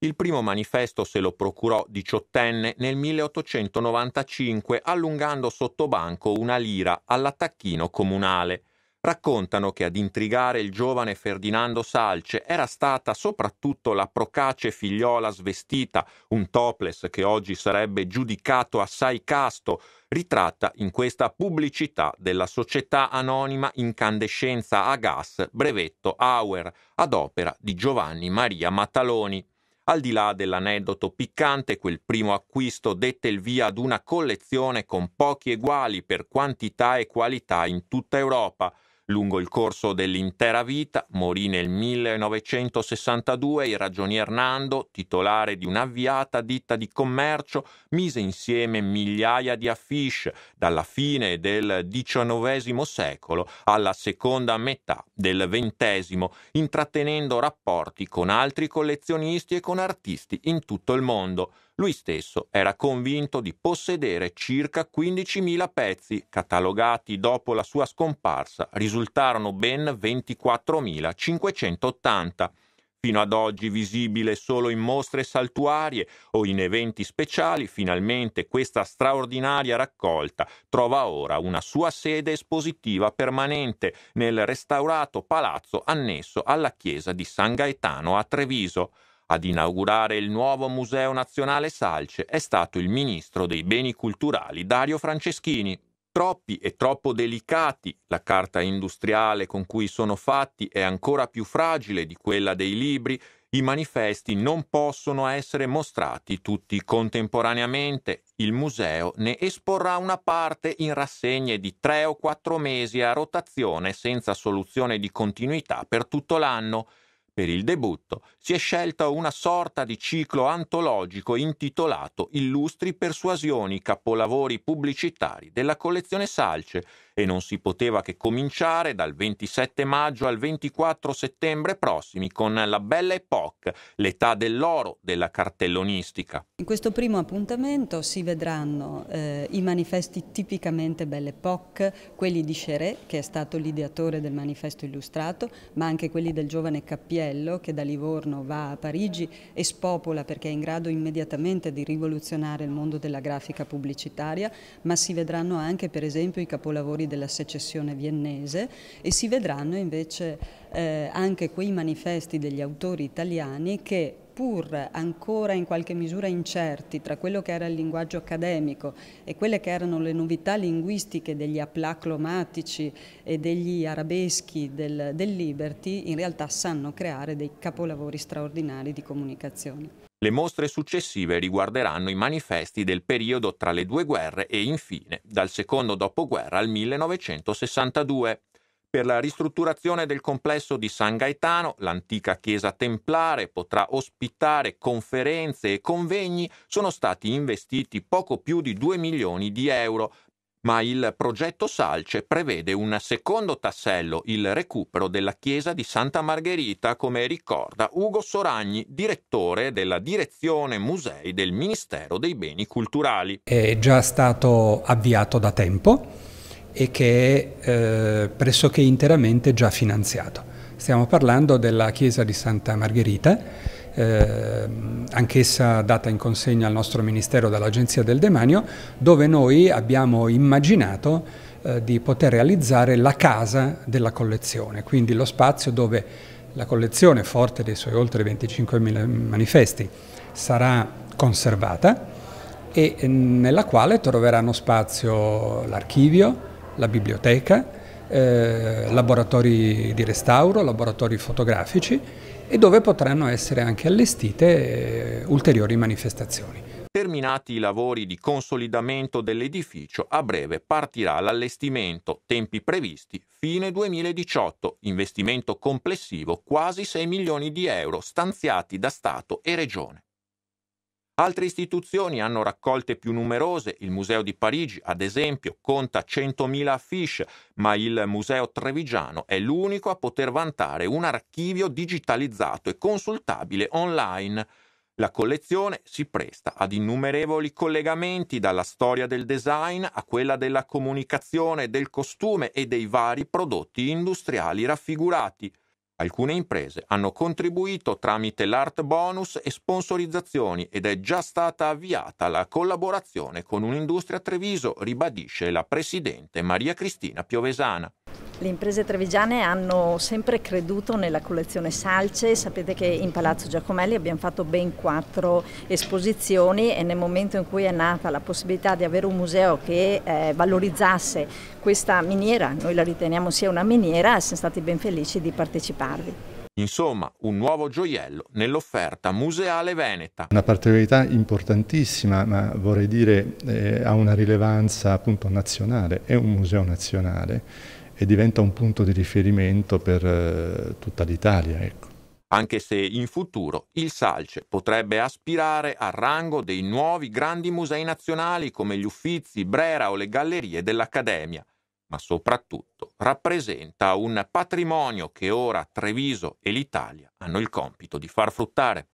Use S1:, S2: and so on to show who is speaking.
S1: Il primo manifesto se lo procurò diciottenne nel 1895 allungando sottobanco una lira all'attacchino comunale. Raccontano che ad intrigare il giovane Ferdinando Salce era stata soprattutto la procace figliola svestita, un topless che oggi sarebbe giudicato assai casto, ritratta in questa pubblicità della società anonima incandescenza a gas brevetto Auer, ad opera di Giovanni Maria Mataloni. Al di là dell'aneddoto piccante, quel primo acquisto dette il via ad una collezione con pochi eguali per quantità e qualità in tutta Europa, Lungo il corso dell'intera vita morì nel 1962 il ragionier Nando, titolare di un'avviata ditta di commercio, mise insieme migliaia di affiche dalla fine del XIX secolo alla seconda metà del XX, intrattenendo rapporti con altri collezionisti e con artisti in tutto il mondo. Lui stesso era convinto di possedere circa 15.000 pezzi, catalogati dopo la sua scomparsa risultarono ben 24.580, fino ad oggi visibile solo in mostre saltuarie o in eventi speciali, finalmente questa straordinaria raccolta trova ora una sua sede espositiva permanente nel restaurato palazzo annesso alla chiesa di San Gaetano a Treviso. Ad inaugurare il nuovo Museo Nazionale Salce è stato il ministro dei beni culturali Dario Franceschini. Troppi e troppo delicati, la carta industriale con cui sono fatti è ancora più fragile di quella dei libri, i manifesti non possono essere mostrati tutti contemporaneamente. Il museo ne esporrà una parte in rassegne di tre o quattro mesi a rotazione senza soluzione di continuità per tutto l'anno. Per il debutto si è scelta una sorta di ciclo antologico intitolato Illustri persuasioni, capolavori pubblicitari della collezione Salce, e non si poteva che cominciare dal 27 maggio al 24 settembre prossimi con la Belle Époque, l'età dell'oro della cartellonistica.
S2: In questo primo appuntamento si vedranno eh, i manifesti tipicamente Belle Époque, quelli di Cheret, che è stato l'ideatore del manifesto illustrato, ma anche quelli del giovane Cappiello, che da Livorno va a Parigi e spopola perché è in grado immediatamente di rivoluzionare il mondo della grafica pubblicitaria, ma si vedranno anche per esempio i capolavori della secessione viennese e si vedranno invece eh, anche quei manifesti degli autori italiani che seppur ancora in qualche misura incerti tra quello che era il linguaggio accademico e quelle che erano le novità linguistiche degli aplaclomatici e degli arabeschi del, del Liberty, in realtà sanno creare dei capolavori straordinari di comunicazione.
S1: Le mostre successive riguarderanno i manifesti del periodo tra le due guerre e infine dal secondo dopoguerra al 1962. Per la ristrutturazione del complesso di San Gaetano, l'antica chiesa templare potrà ospitare conferenze e convegni, sono stati investiti poco più di 2 milioni di euro, ma il progetto Salce prevede un secondo tassello, il recupero della chiesa di Santa Margherita, come ricorda Ugo Soragni, direttore della direzione musei del Ministero dei Beni Culturali.
S3: È già stato avviato da tempo e che è eh, pressoché interamente già finanziato. Stiamo parlando della chiesa di Santa Margherita, eh, anch'essa data in consegna al nostro Ministero dall'Agenzia del Demanio, dove noi abbiamo immaginato eh, di poter realizzare la casa della collezione, quindi lo spazio dove la collezione, forte dei suoi oltre 25.000 manifesti, sarà conservata e mm, nella quale troveranno spazio l'archivio, la biblioteca, eh, laboratori di restauro, laboratori fotografici e dove potranno essere anche allestite eh, ulteriori manifestazioni.
S1: Terminati i lavori di consolidamento dell'edificio, a breve partirà l'allestimento, tempi previsti fine 2018, investimento complessivo quasi 6 milioni di euro stanziati da Stato e Regione. Altre istituzioni hanno raccolte più numerose, il Museo di Parigi, ad esempio, conta 100.000 affiche, ma il Museo Trevigiano è l'unico a poter vantare un archivio digitalizzato e consultabile online. La collezione si presta ad innumerevoli collegamenti dalla storia del design a quella della comunicazione, del costume e dei vari prodotti industriali raffigurati. Alcune imprese hanno contribuito tramite l'Art Bonus e sponsorizzazioni ed è già stata avviata la collaborazione con un'industria a Treviso, ribadisce la presidente Maria Cristina Piovesana.
S2: Le imprese trevigiane hanno sempre creduto nella collezione salce, sapete che in Palazzo Giacomelli abbiamo fatto ben quattro esposizioni e nel momento in cui è nata la possibilità di avere un museo che eh, valorizzasse questa miniera, noi la riteniamo sia una miniera, siamo stati ben felici di parteciparvi.
S1: Insomma, un nuovo gioiello nell'offerta museale veneta.
S3: Una particolarità importantissima, ma vorrei dire eh, ha una rilevanza appunto nazionale, è un museo nazionale e diventa un punto di riferimento per eh, tutta l'Italia. Ecco.
S1: Anche se in futuro il Salce potrebbe aspirare al rango dei nuovi grandi musei nazionali come gli Uffizi, Brera o le gallerie dell'Accademia, ma soprattutto rappresenta un patrimonio che ora Treviso e l'Italia hanno il compito di far fruttare.